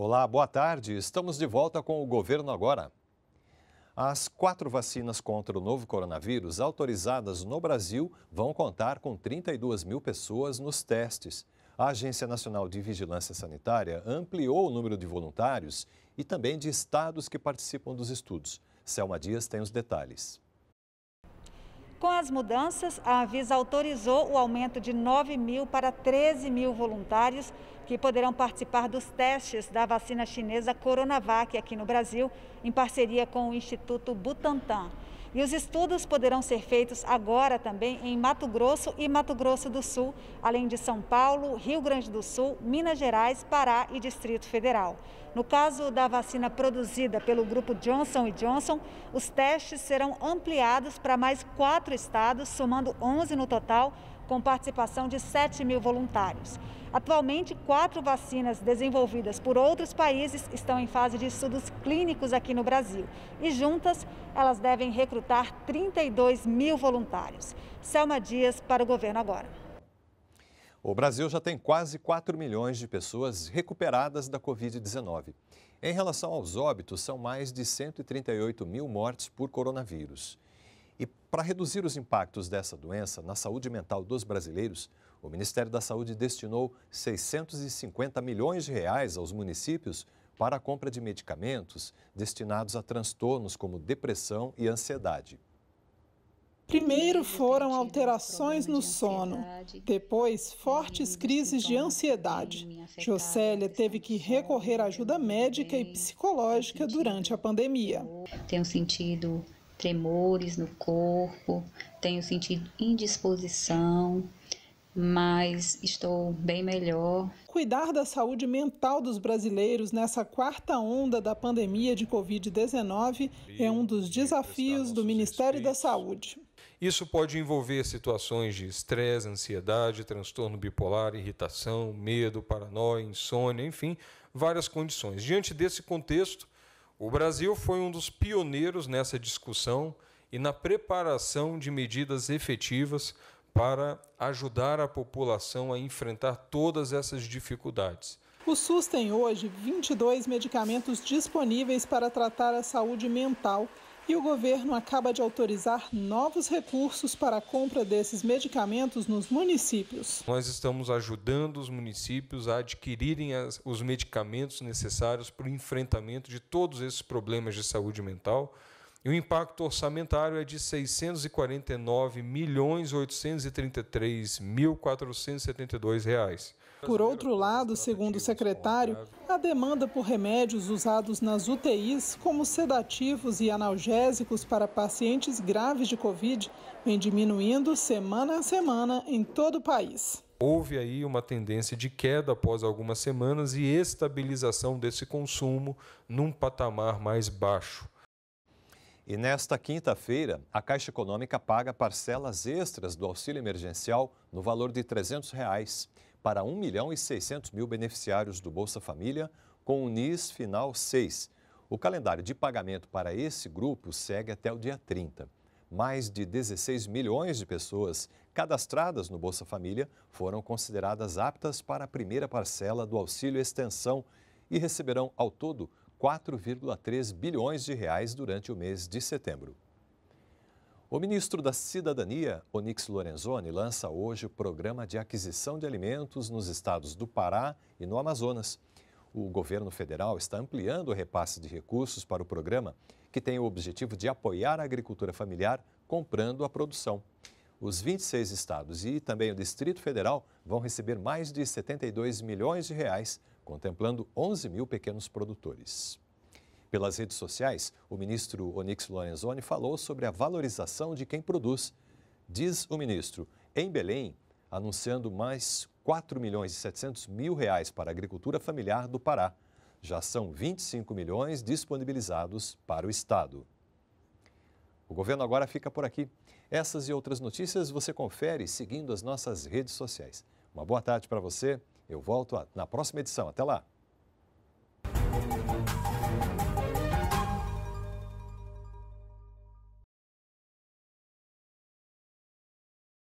Olá, boa tarde. Estamos de volta com o Governo Agora. As quatro vacinas contra o novo coronavírus autorizadas no Brasil vão contar com 32 mil pessoas nos testes. A Agência Nacional de Vigilância Sanitária ampliou o número de voluntários e também de estados que participam dos estudos. Selma Dias tem os detalhes. Com as mudanças, a Avisa autorizou o aumento de 9 mil para 13 mil voluntários que poderão participar dos testes da vacina chinesa Coronavac aqui no Brasil, em parceria com o Instituto Butantan. E os estudos poderão ser feitos agora também em Mato Grosso e Mato Grosso do Sul, além de São Paulo, Rio Grande do Sul, Minas Gerais, Pará e Distrito Federal. No caso da vacina produzida pelo grupo Johnson Johnson, os testes serão ampliados para mais quatro estados, somando 11 no total, com participação de 7 mil voluntários. Atualmente, quatro vacinas desenvolvidas por outros países estão em fase de estudos clínicos aqui no Brasil e juntas elas devem recrutar contratar 32 mil voluntários. Selma Dias para o governo agora. O Brasil já tem quase 4 milhões de pessoas recuperadas da Covid-19. Em relação aos óbitos, são mais de 138 mil mortes por coronavírus. E para reduzir os impactos dessa doença na saúde mental dos brasileiros, o Ministério da Saúde destinou 650 milhões de reais aos municípios para a compra de medicamentos destinados a transtornos como depressão e ansiedade. Primeiro foram alterações no sono, depois fortes crises de ansiedade. Jocélia teve que recorrer à ajuda médica e psicológica durante a pandemia. Tenho sentido tremores no corpo, tenho sentido indisposição, mas estou bem melhor. Cuidar da saúde mental dos brasileiros nessa quarta onda da pandemia de Covid-19 é um dos desafios do Ministério da Saúde. Isso pode envolver situações de estresse, ansiedade, transtorno bipolar, irritação, medo, paranoia, insônia, enfim, várias condições. Diante desse contexto, o Brasil foi um dos pioneiros nessa discussão e na preparação de medidas efetivas para ajudar a população a enfrentar todas essas dificuldades. O SUS tem hoje 22 medicamentos disponíveis para tratar a saúde mental e o governo acaba de autorizar novos recursos para a compra desses medicamentos nos municípios. Nós estamos ajudando os municípios a adquirirem as, os medicamentos necessários para o enfrentamento de todos esses problemas de saúde mental e o impacto orçamentário é de 649 milhões 833 mil 472 reais. Por outro lado, segundo o secretário, a demanda por remédios usados nas UTIs, como sedativos e analgésicos para pacientes graves de Covid, vem diminuindo semana a semana em todo o país. Houve aí uma tendência de queda após algumas semanas e estabilização desse consumo num patamar mais baixo. E nesta quinta-feira, a Caixa Econômica paga parcelas extras do auxílio emergencial no valor de R$ 300 reais para 1 milhão e 600 mil beneficiários do Bolsa Família com o NIS Final 6. O calendário de pagamento para esse grupo segue até o dia 30. Mais de 16 milhões de pessoas cadastradas no Bolsa Família foram consideradas aptas para a primeira parcela do auxílio extensão e receberão ao todo 4,3 bilhões de reais durante o mês de setembro. O ministro da Cidadania, Onix Lorenzoni, lança hoje o programa de aquisição de alimentos nos estados do Pará e no Amazonas. O governo federal está ampliando o repasse de recursos para o programa, que tem o objetivo de apoiar a agricultura familiar comprando a produção. Os 26 estados e também o Distrito Federal vão receber mais de 72 milhões de reais contemplando 11 mil pequenos produtores. Pelas redes sociais, o ministro Onix Lorenzoni falou sobre a valorização de quem produz. Diz o ministro, em Belém, anunciando mais 4 milhões e 700 mil reais para a agricultura familiar do Pará. Já são 25 milhões disponibilizados para o Estado. O governo agora fica por aqui. Essas e outras notícias você confere seguindo as nossas redes sociais. Uma boa tarde para você. Eu volto na próxima edição. Até lá!